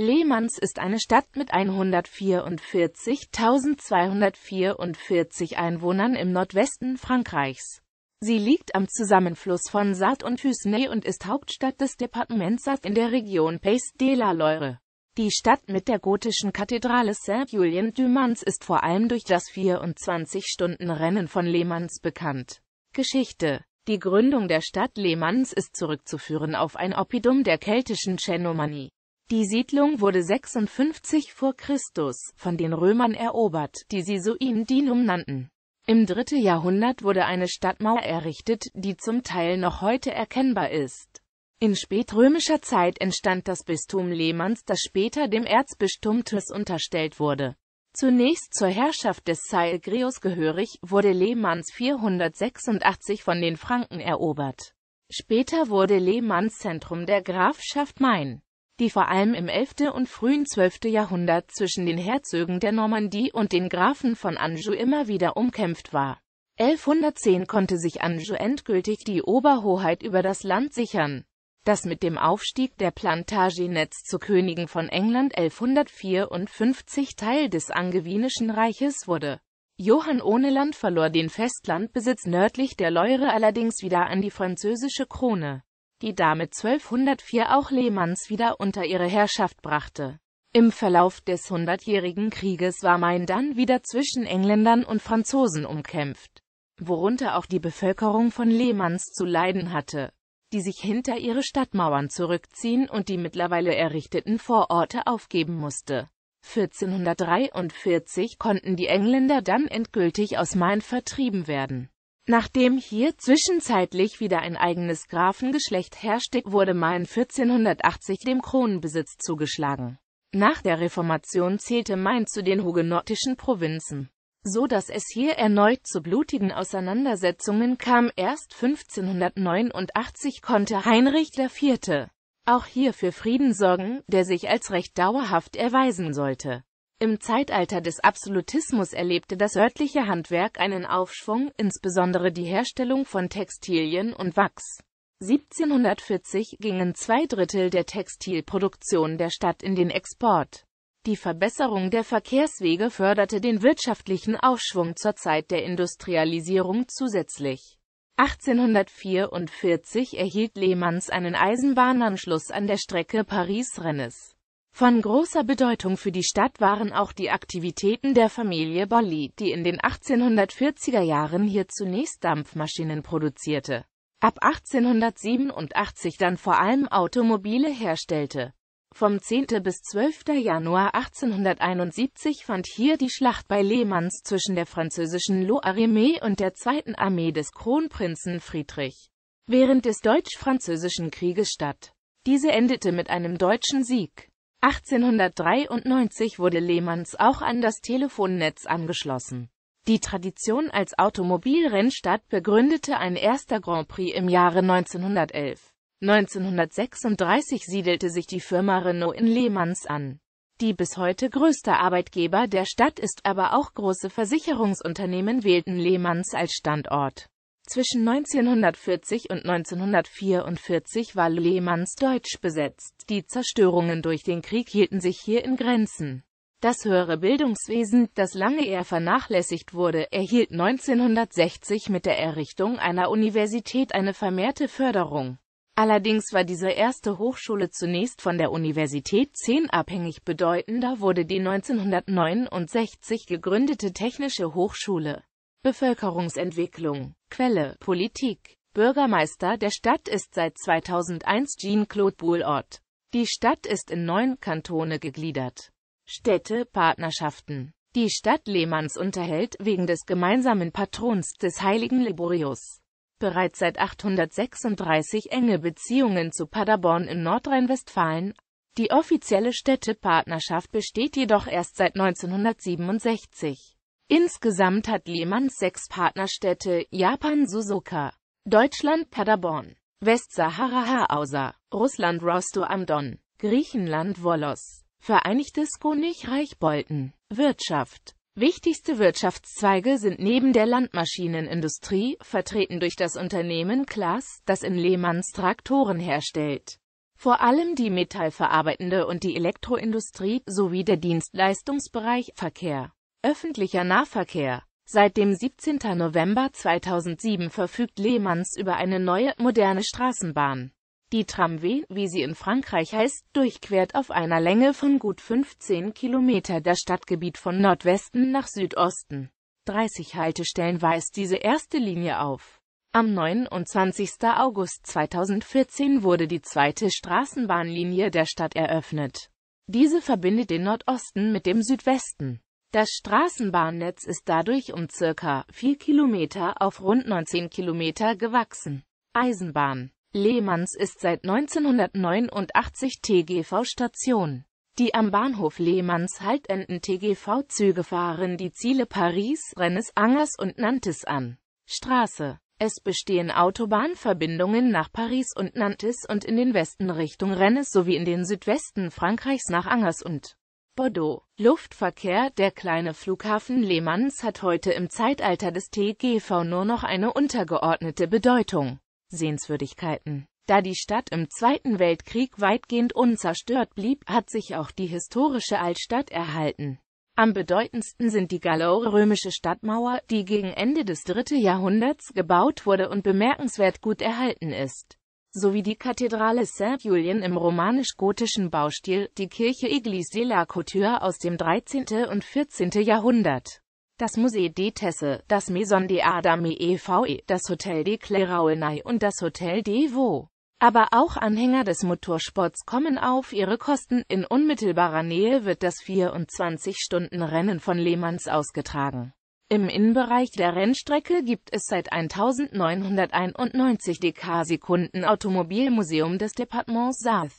Lehmans ist eine Stadt mit 144.244 Einwohnern im Nordwesten Frankreichs. Sie liegt am Zusammenfluss von Saat und Fusnay und ist Hauptstadt des Departements Saat in der Region Pays de la Loire. Die Stadt mit der gotischen Kathedrale Saint-Julien-du-Mans ist vor allem durch das 24-Stunden-Rennen von Lehmans bekannt. Geschichte Die Gründung der Stadt Lehmans ist zurückzuführen auf ein Oppidum der keltischen Chenomanie. Die Siedlung wurde 56 vor Christus von den Römern erobert, die sie Suindinum nannten. Im dritten Jahrhundert wurde eine Stadtmauer errichtet, die zum Teil noch heute erkennbar ist. In spätrömischer Zeit entstand das Bistum Lehmanns, das später dem Erzbistum Tus unterstellt wurde. Zunächst zur Herrschaft des Salgrius gehörig, wurde Lehmanns 486 von den Franken erobert. Später wurde Lehmanns Zentrum der Grafschaft Main die vor allem im 11. und frühen 12. Jahrhundert zwischen den Herzögen der Normandie und den Grafen von Anjou immer wieder umkämpft war. 1110 konnte sich Anjou endgültig die Oberhoheit über das Land sichern, das mit dem Aufstieg der Plantagenets zu Königen von England 1154 Teil des Angewinischen Reiches wurde. Johann Ohneland verlor den Festlandbesitz nördlich der Loire allerdings wieder an die französische Krone die damit 1204 auch Lehmanns wieder unter ihre Herrschaft brachte. Im Verlauf des Hundertjährigen Krieges war Main dann wieder zwischen Engländern und Franzosen umkämpft, worunter auch die Bevölkerung von Lehmanns zu leiden hatte, die sich hinter ihre Stadtmauern zurückziehen und die mittlerweile errichteten Vororte aufgeben musste. 1443 konnten die Engländer dann endgültig aus Main vertrieben werden. Nachdem hier zwischenzeitlich wieder ein eigenes Grafengeschlecht herrschte, wurde Main 1480 dem Kronenbesitz zugeschlagen. Nach der Reformation zählte Main zu den hugenottischen Provinzen. So dass es hier erneut zu blutigen Auseinandersetzungen kam, erst 1589 konnte Heinrich IV. auch hier für Frieden sorgen, der sich als recht dauerhaft erweisen sollte. Im Zeitalter des Absolutismus erlebte das örtliche Handwerk einen Aufschwung, insbesondere die Herstellung von Textilien und Wachs. 1740 gingen zwei Drittel der Textilproduktion der Stadt in den Export. Die Verbesserung der Verkehrswege förderte den wirtschaftlichen Aufschwung zur Zeit der Industrialisierung zusätzlich. 1844 erhielt Lehmanns einen Eisenbahnanschluss an der Strecke Paris-Rennes. Von großer Bedeutung für die Stadt waren auch die Aktivitäten der Familie Bolli, die in den 1840er Jahren hier zunächst Dampfmaschinen produzierte, ab 1887 dann vor allem Automobile herstellte. Vom 10. bis 12. Januar 1871 fand hier die Schlacht bei Lehmanns zwischen der französischen Loire-Armee und der Zweiten Armee des Kronprinzen Friedrich während des Deutsch-Französischen Krieges statt. Diese endete mit einem deutschen Sieg. 1893 wurde Lehmanns auch an das Telefonnetz angeschlossen. Die Tradition als Automobilrennstadt begründete ein erster Grand Prix im Jahre 1911. 1936 siedelte sich die Firma Renault in Lehmanns an. Die bis heute größte Arbeitgeber der Stadt ist aber auch große Versicherungsunternehmen wählten Lehmanns als Standort. Zwischen 1940 und 1944 war Lehmanns Deutsch besetzt. Die Zerstörungen durch den Krieg hielten sich hier in Grenzen. Das höhere Bildungswesen, das lange eher vernachlässigt wurde, erhielt 1960 mit der Errichtung einer Universität eine vermehrte Förderung. Allerdings war diese erste Hochschule zunächst von der Universität 10 abhängig. Bedeutender wurde die 1969 gegründete Technische Hochschule. Bevölkerungsentwicklung Quelle Politik Bürgermeister der Stadt ist seit 2001 Jean-Claude Boulort. Die Stadt ist in neun Kantone gegliedert. Städte Partnerschaften Die Stadt Lehmanns unterhält wegen des gemeinsamen Patrons des heiligen Liborius bereits seit 836 enge Beziehungen zu Paderborn in Nordrhein-Westfalen, die offizielle Städtepartnerschaft besteht jedoch erst seit 1967. Insgesamt hat Lehmanns sechs Partnerstädte, Japan Suzuka, Deutschland Paderborn, Westsahara Haausa, Russland Rostow am Don, Griechenland Volos, Vereinigtes Königreich Bolton. Wirtschaft Wichtigste Wirtschaftszweige sind neben der Landmaschinenindustrie, vertreten durch das Unternehmen Klaas, das in Lehmanns Traktoren herstellt. Vor allem die metallverarbeitende und die Elektroindustrie sowie der Dienstleistungsbereich Verkehr. Öffentlicher Nahverkehr Seit dem 17. November 2007 verfügt Lehmanns über eine neue, moderne Straßenbahn. Die Tramway, wie sie in Frankreich heißt, durchquert auf einer Länge von gut 15 Kilometer das Stadtgebiet von Nordwesten nach Südosten. 30 Haltestellen weist diese erste Linie auf. Am 29. August 2014 wurde die zweite Straßenbahnlinie der Stadt eröffnet. Diese verbindet den Nordosten mit dem Südwesten. Das Straßenbahnnetz ist dadurch um circa 4 Kilometer auf rund 19 Kilometer gewachsen. Eisenbahn Lehmanns ist seit 1989 TGV-Station. Die am Bahnhof Lehmanns haltenden TGV-Züge fahren die Ziele Paris, Rennes, Angers und Nantes an. Straße es bestehen Autobahnverbindungen nach Paris und Nantes und in den Westen Richtung Rennes sowie in den Südwesten Frankreichs nach Angers und Bordeaux. Luftverkehr Der kleine Flughafen Le Mans hat heute im Zeitalter des TGV nur noch eine untergeordnete Bedeutung. Sehenswürdigkeiten Da die Stadt im Zweiten Weltkrieg weitgehend unzerstört blieb, hat sich auch die historische Altstadt erhalten. Am bedeutendsten sind die gallo-römische Stadtmauer, die gegen Ende des dritten Jahrhunderts gebaut wurde und bemerkenswert gut erhalten ist sowie die Kathedrale Saint-Julien im romanisch-gotischen Baustil, die Kirche de la Couture aus dem 13. und 14. Jahrhundert. Das Musée Tesse, das Maison des Adame e.V.E., das Hotel des Clairaunay und das Hotel des Vaux. Aber auch Anhänger des Motorsports kommen auf ihre Kosten. In unmittelbarer Nähe wird das 24-Stunden-Rennen von Lehmanns ausgetragen. Im Innenbereich der Rennstrecke gibt es seit 1991 Dekarsekunden Automobilmuseum des Departements Saath.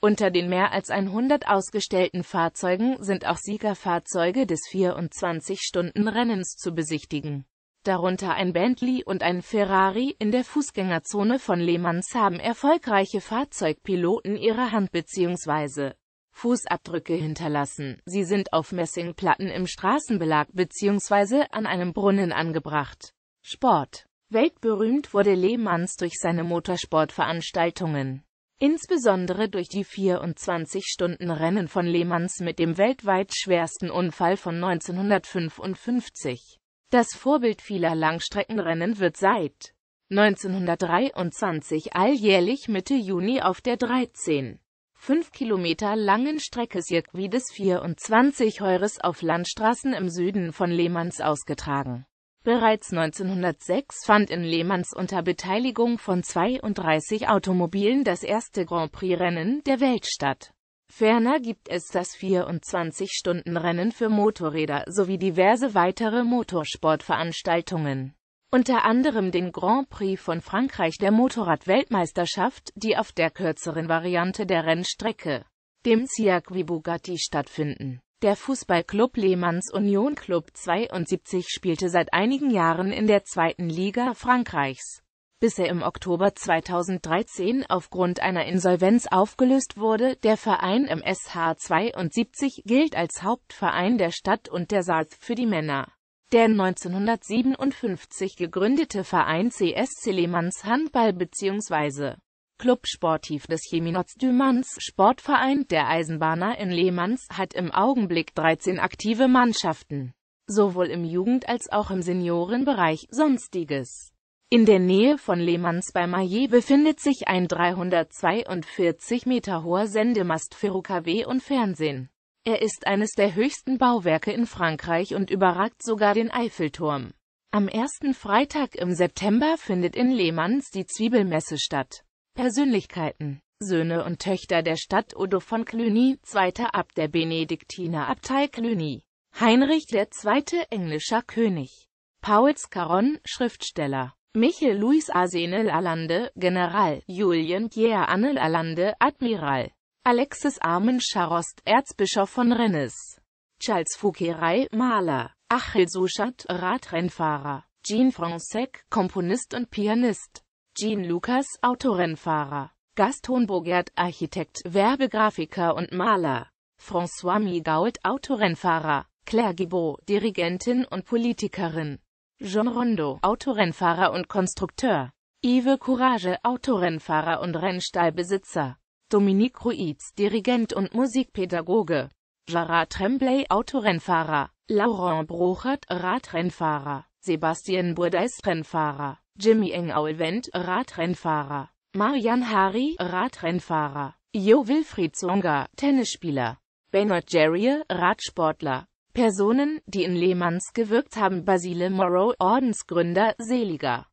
Unter den mehr als 100 ausgestellten Fahrzeugen sind auch Siegerfahrzeuge des 24-Stunden-Rennens zu besichtigen. Darunter ein Bentley und ein Ferrari. In der Fußgängerzone von Lehmanns haben erfolgreiche Fahrzeugpiloten ihre Hand- bzw. Fußabdrücke hinterlassen. Sie sind auf Messingplatten im Straßenbelag bzw. an einem Brunnen angebracht. Sport Weltberühmt wurde Lehmanns durch seine Motorsportveranstaltungen. Insbesondere durch die 24-Stunden-Rennen von Lehmanns mit dem weltweit schwersten Unfall von 1955. Das Vorbild vieler Langstreckenrennen wird seit 1923 alljährlich Mitte Juni auf der 13. 5 Kilometer langen Strecke Circuit 24 Heures auf Landstraßen im Süden von Lehmanns ausgetragen. Bereits 1906 fand in Lehmanns unter Beteiligung von 32 Automobilen das erste Grand Prix-Rennen der Welt statt. Ferner gibt es das 24-Stunden-Rennen für Motorräder sowie diverse weitere Motorsportveranstaltungen unter anderem den Grand Prix von Frankreich der Motorrad-Weltmeisterschaft, die auf der kürzeren Variante der Rennstrecke, dem Circuit Bugatti stattfinden. Der Fußballclub Lehmanns Union Club 72 spielte seit einigen Jahren in der zweiten Liga Frankreichs, bis er im Oktober 2013 aufgrund einer Insolvenz aufgelöst wurde. Der Verein MSH 72 gilt als Hauptverein der Stadt und der Sarth für die Männer. Der 1957 gegründete Verein CSC Lehmanns Handball bzw. Club Sportif des Cheminots du Mans Sportverein der Eisenbahner in Lehmanns hat im Augenblick 13 aktive Mannschaften, sowohl im Jugend- als auch im Seniorenbereich Sonstiges. In der Nähe von Lehmanns bei Maillet befindet sich ein 342 Meter hoher Sendemast für UKW und Fernsehen. Er ist eines der höchsten Bauwerke in Frankreich und überragt sogar den Eiffelturm. Am ersten Freitag im September findet in Lehmanns die Zwiebelmesse statt. Persönlichkeiten Söhne und Töchter der Stadt Odo von Cluny, zweiter Abt der Benediktinerabtei Cluny. Heinrich II. englischer König. Pauls Caron, Schriftsteller. Michel Louis Arsenel Allande, General. Julien Pierre Annel Allande, Admiral. Alexis Armen Scharost, Erzbischof von Rennes. Charles Fouqueray, Maler. Achel Souchat, Radrennfahrer. Jean Francek, Komponist und Pianist. Jean Lucas, Autorennfahrer. Gaston Bogert, Architekt, Werbegrafiker und Maler. François Migault, Autorennfahrer. Claire Gibault, Dirigentin und Politikerin. Jean Rondo, Autorennfahrer und Konstrukteur. Yves Courage, Autorennfahrer und Rennstallbesitzer. Dominique Ruiz, Dirigent und Musikpädagoge, Gerard Tremblay, Autorennfahrer, Laurent Brochert, Radrennfahrer, Sebastian Bourdais, Rennfahrer, Jimmy Engau Wendt, Radrennfahrer, Marian Hari, Radrennfahrer, Jo Wilfried Zonga, Tennisspieler, Bernard Jerry, Radsportler, Personen, die in Lehmanns gewirkt haben, Basile Morrow, Ordensgründer, Seliger.